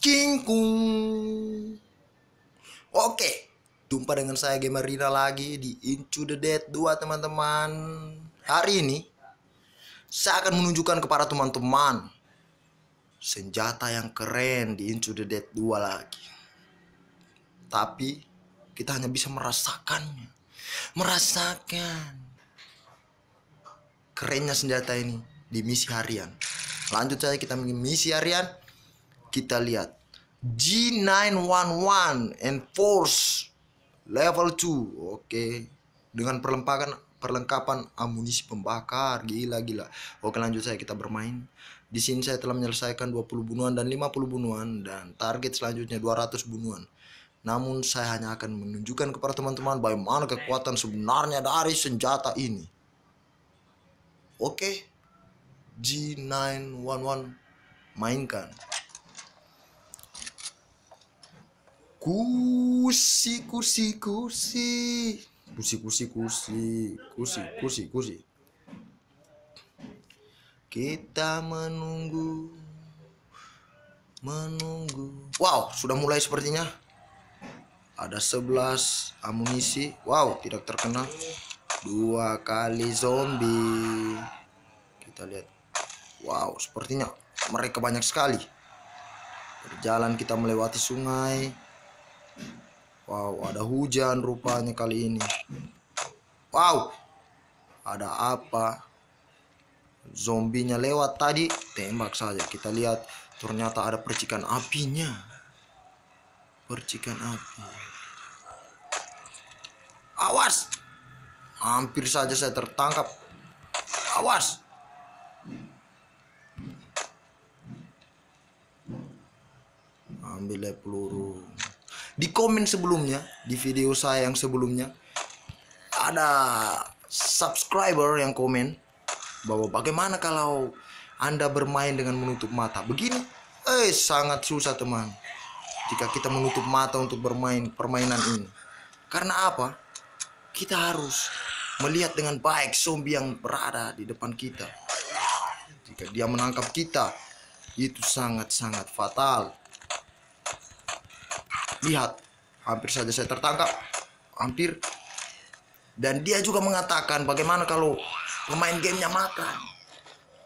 Kingkung. Oke, jumpa dengan saya Gamer Rina lagi di Into the Dead 2 teman-teman. Hari ini saya akan menunjukkan kepada teman-teman senjata yang keren di Into the Dead 2 lagi. Tapi kita hanya bisa merasakannya. Merasakan kerennya senjata ini di misi harian. Lanjut saja kita misi harian kita lihat G911 Enforce level 2 oke okay. dengan perlengkapan perlengkapan amunisi pembakar gila gila oke lanjut saya kita bermain di sini saya telah menyelesaikan 20 bunuhan dan 50 bunuhan dan target selanjutnya 200 bunuhan namun saya hanya akan menunjukkan kepada teman-teman bagaimana kekuatan sebenarnya dari senjata ini oke okay. G911 mainkan kursi kursi kursi kursi kursi kursi kursi kursi kursi kita menunggu menunggu wow sudah mulai sepertinya ada 11 amunisi wow tidak terkena dua kali zombie kita lihat wow sepertinya mereka banyak sekali berjalan kita melewati sungai Wow, ada hujan rupanya kali ini. Wow, ada apa? Zombinya lewat tadi, tembak saja. Kita lihat, ternyata ada percikan apinya. Percikan api. Awas! Hampir saja saya tertangkap. Awas! Ambil peluru di komen sebelumnya di video saya yang sebelumnya ada subscriber yang komen bahwa bagaimana kalau anda bermain dengan menutup mata begini eh sangat susah teman jika kita menutup mata untuk bermain permainan ini karena apa kita harus melihat dengan baik zombie yang berada di depan kita jika dia menangkap kita itu sangat-sangat fatal Lihat, hampir saja saya tertangkap. Hampir. Dan dia juga mengatakan bagaimana kalau pemain gamenya makan.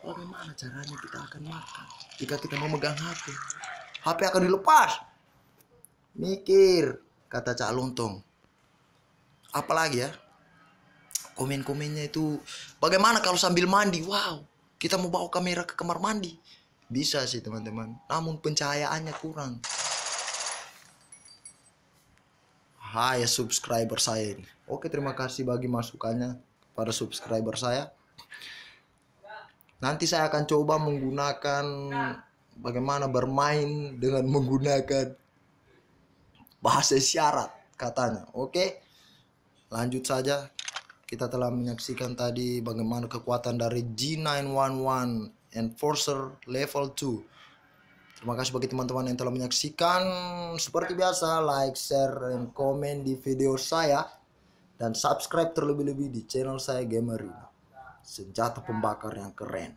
Bagaimana caranya kita akan makan jika kita mau megang HP? HP akan dilepas. Mikir, kata Cak Luntung. Apalagi ya? Komen-komennya itu bagaimana kalau sambil mandi? Wow, kita mau bawa kamera ke kamar mandi. Bisa sih teman-teman, namun pencahayaannya kurang. Hai subscriber saya ini. Oke, terima kasih bagi masukannya pada subscriber saya. Nanti saya akan coba menggunakan bagaimana bermain dengan menggunakan bahasa syarat katanya. Oke. Lanjut saja. Kita telah menyaksikan tadi bagaimana kekuatan dari G911 Enforcer Level 2 Terima kasih bagi teman-teman yang telah menyaksikan. Seperti ya. biasa, like, share, dan komen di video saya. Dan subscribe terlebih-lebih di channel saya Gamery Senjata pembakar yang keren.